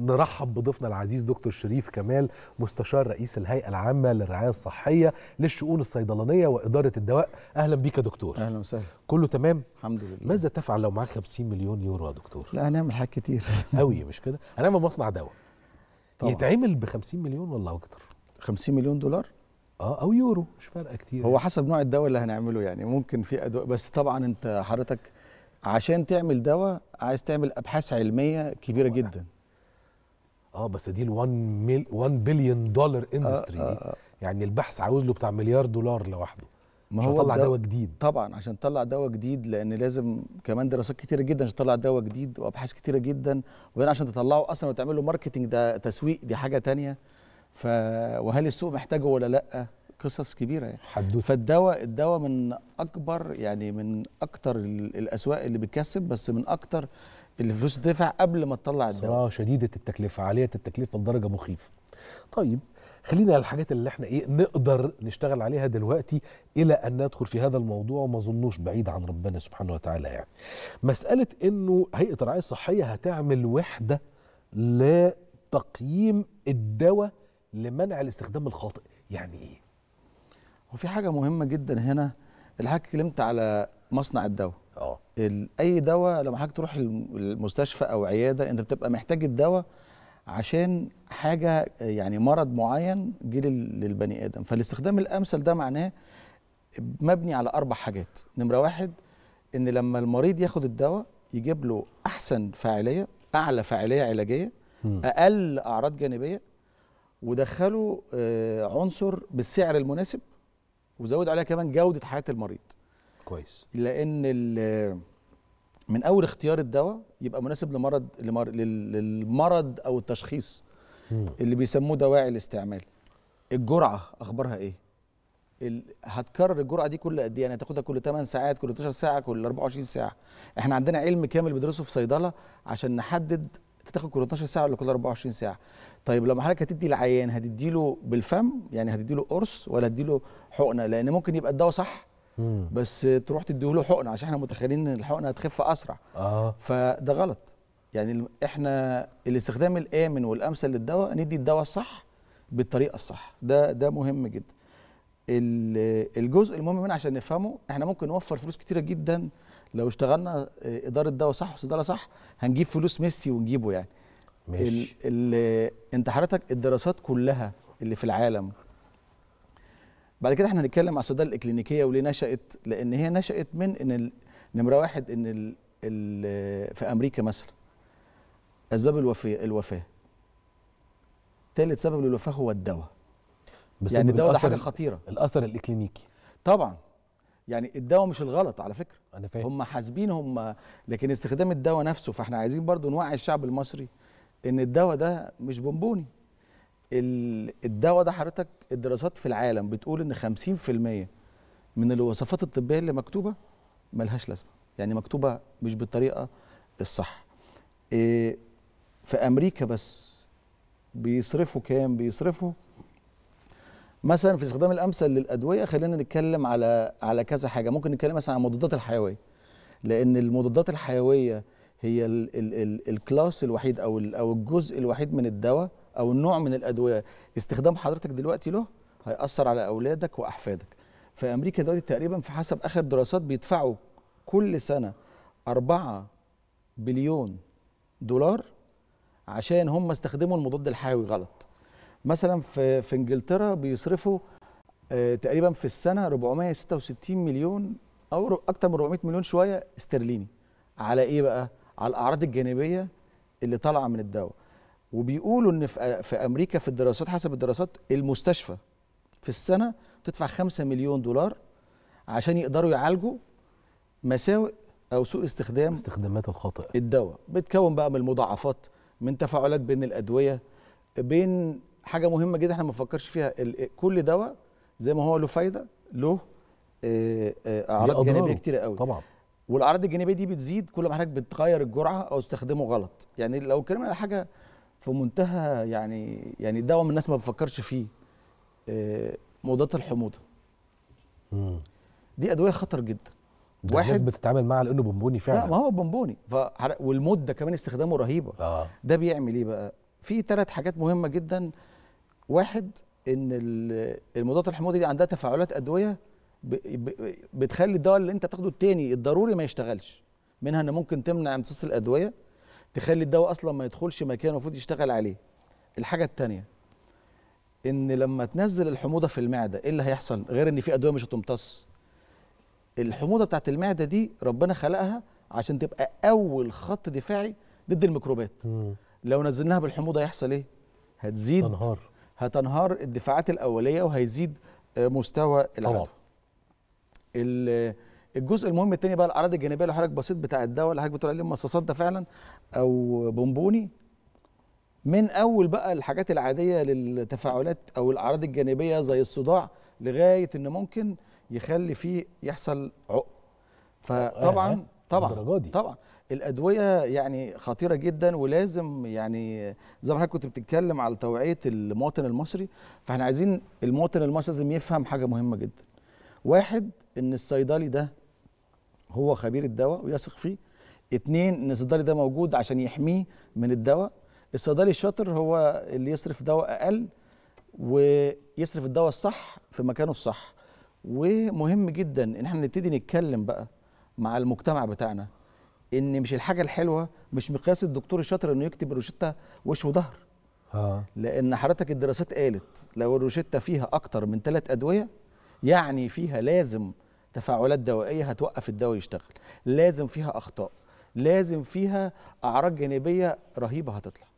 نرحب بضيفنا العزيز دكتور شريف كمال مستشار رئيس الهيئه العامه للرعايه الصحيه للشؤون الصيدلانيه واداره الدواء اهلا بيك يا دكتور اهلا وسهلا كله تمام الحمد لله ماذا تفعل لو معاك 50 مليون يورو يا دكتور لا هنعمل حاجات كتير قوي مش كده هنعمل مصنع دواء يتعمل ب 50 مليون ولا اكتر 50 مليون دولار اه او يورو مش فارقه كتير هو حسب نوع الدواء اللي هنعمله يعني ممكن في ادواء بس طبعا انت حضرتك عشان تعمل دواء عايز تعمل ابحاث علميه كبيره جدا اه بس دي ال 1 1 بليون دولار اندستري آه آه يعني البحث عاوز له بتاع مليار دولار لوحده ما هو طلع دواء جديد طبعا عشان تطلع دواء جديد لان لازم كمان دراسات كتيره جدا عشان تطلع دواء جديد وابحاث كتيره جدا وبعدين عشان تطلعه اصلا وتعمل له ماركتنج ده تسويق دي حاجه تانية ف وهل السوق محتاجه ولا لا قصص كبيره يعني حدوث. فالدواء الدواء من اكبر يعني من اكتر الاسواق اللي بتكسب بس من اكتر الفلوس تدفع قبل ما تطلع الدواء شديده التكلفه عاليه التكلفه لدرجه مخيفه طيب خلينا على الحاجات اللي احنا ايه نقدر نشتغل عليها دلوقتي الى ان ندخل في هذا الموضوع وما اظنوش بعيد عن ربنا سبحانه وتعالى يعني مساله انه هيئه الرعايه الصحيه هتعمل وحده لتقييم الدواء لمنع الاستخدام الخاطئ يعني ايه وفي حاجه مهمه جدا هنا الحاج اتكلمت على مصنع الدواء اه اي دواء لما حضرتك تروح المستشفى او عياده انت بتبقى محتاج الدواء عشان حاجه يعني مرض معين جه للبني ادم فالاستخدام الامثل ده معناه مبني على اربع حاجات نمره واحد ان لما المريض ياخد الدواء يجيب له احسن فاعليه اعلى فاعليه علاجيه اقل اعراض جانبيه ودخله آه، عنصر بالسعر المناسب وزود عليها كمان جوده حياه المريض كويس لان من اول اختيار الدواء يبقى مناسب لمرض للمرض او التشخيص اللي بيسموه دواعي الاستعمال الجرعه اخبارها ايه هتكرر الجرعه دي كل قد ايه يعني هتاخدها كل 8 ساعات كل 12 ساعه كل 24 ساعه احنا عندنا علم كامل بندرسه في صيدله عشان نحدد تاخد كل 12 ساعه ولا كل 24 ساعه طيب لما حضرتك هتدي العيان هتدي له بالفم يعني هتدي له قرص ولا هتدي له حقنه لان ممكن يبقى الدواء صح بس تروح له حقنه عشان احنا متخيلين ان الحقنه هتخف اسرع آه. فده غلط يعني احنا الاستخدام الامن والامثل للدواء ندي الدواء الصح بالطريقه الصح ده ده مهم جدا الجزء المهم منه عشان نفهمه احنا ممكن نوفر فلوس كتيره جدا لو اشتغلنا آه، اداره دواء صح وصيدله صح هنجيب فلوس ميسي ونجيبه يعني ماشي انت حضرتك الدراسات كلها اللي في العالم بعد كده احنا هنتكلم على الصيدله الاكلينيكيه وليه نشات لان هي نشات من ان نمره واحد ان الـ الـ في امريكا مثلا اسباب الوفاه الوفاه ثالث سبب للوفاه هو الدواء بس يعني الدواء ده حاجه خطيره الاثر الاكلينيكي طبعا يعني الدواء مش الغلط على فكره انا فاهم هم حاسبين هم لكن استخدام الدواء نفسه فاحنا عايزين برضو نوعي الشعب المصري ان الدواء ده مش بونبوني الدواء ده حضرتك الدراسات في العالم بتقول ان 50% من الوصفات الطبيه اللي مكتوبه ملهاش لازمه يعني مكتوبه مش بالطريقه الصح آه، في امريكا بس بيصرفوا كام بيصرفوا مثلا في استخدام الامثل للادويه خلينا نتكلم على على كذا حاجه ممكن نتكلم مثلا عن المضادات الحيويه لان المضادات الحيويه هي الكلاس الوحيد او او الجزء الوحيد من الدواء او النوع من الادويه استخدام حضرتك دلوقتي له هياثر على اولادك واحفادك في امريكا دلوقتي تقريبا في حسب اخر دراسات بيدفعوا كل سنه 4 بليون دولار عشان هم استخدموا المضاد الحيوي غلط مثلا في في انجلترا بيصرفوا آه، تقريبا في السنه 466 مليون او اكتر من 400 مليون شويه استرليني على ايه بقى على الاعراض الجانبيه اللي طالعه من الدواء وبيقولوا ان في امريكا في الدراسات حسب الدراسات المستشفى في السنه بتدفع 5 مليون دولار عشان يقدروا يعالجوا مساوئ او سوء استخدام استخدامات الخاطئه الدواء بتكون بقى من المضاعفات من تفاعلات بين الادويه بين حاجه مهمه جدا احنا ما بنفكرش فيها كل دواء زي ما هو له فايده له اعراض جانبيه كتيره قوي طبعا والاعراض الجانبيه دي بتزيد كل ما حضرتك بتغير الجرعه او تستخدمه غلط يعني لو اتكلمنا على حاجه في منتهى يعني يعني دوام الناس ما بتفكرش فيه آه، موضات الحموضه دي ادويه خطر جدا واحد الناس بتتعامل معاه لانه بنبوني فعلا لا ما هو بنبوني والمده كمان استخدامه رهيبه آه. ده بيعمل ايه بقى في ثلاث حاجات مهمه جدا واحد ان المضادات الحموضه دي عندها تفاعلات ادويه ب... ب... بتخلي الدواء اللي انت بتاخده التاني الضروري ما يشتغلش منها ان ممكن تمنع امتصاص الادويه تخلي الدواء اصلا ما يدخلش مكان المفروض يشتغل عليه الحاجه الثانيه ان لما تنزل الحموضه في المعده ايه اللي هيحصل غير ان في ادويه مش هتمتص الحموضه بتاعت المعده دي ربنا خلقها عشان تبقى اول خط دفاعي ضد الميكروبات مم. لو نزلناها بالحموضه هيحصل ايه هتزيد تنهار هتنهار الدفاعات الاوليه وهيزيد آه، مستوى العدوى الجزء المهم الثاني بقى الاعراض الجانبيه اللي حضرتك بسيط بتاع الدواء اللي حضرتك بتقول عليه مصاصات ده فعلا او بونبوني من اول بقى الحاجات العاديه للتفاعلات او الاعراض الجانبيه زي الصداع لغايه ان ممكن يخلي فيه يحصل عقم فطبعا طبعا دي. طبعا الادويه يعني خطيره جدا ولازم يعني زي ما حضرتك كنت بتتكلم على توعيه المواطن المصري فاحنا عايزين المواطن المصري لازم يفهم حاجه مهمه جدا واحد ان الصيدلي ده هو خبير الدواء ويثق فيه اتنين ان الصيدلي ده موجود عشان يحميه من الدواء الصيدلي الشاطر هو اللي يصرف دواء اقل ويصرف الدواء الصح في مكانه الصح ومهم جدا ان احنا نبتدي نتكلم بقى مع المجتمع بتاعنا ان مش الحاجه الحلوه مش مقياس الدكتور الشاطر انه يكتب الروشته وش وظهر آه. لان حضرتك الدراسات قالت لو الروشته فيها اكتر من ثلاث ادويه يعني فيها لازم تفاعلات دوائيه هتوقف الدواء يشتغل لازم فيها اخطاء لازم فيها اعراض جانبيه رهيبه هتطلع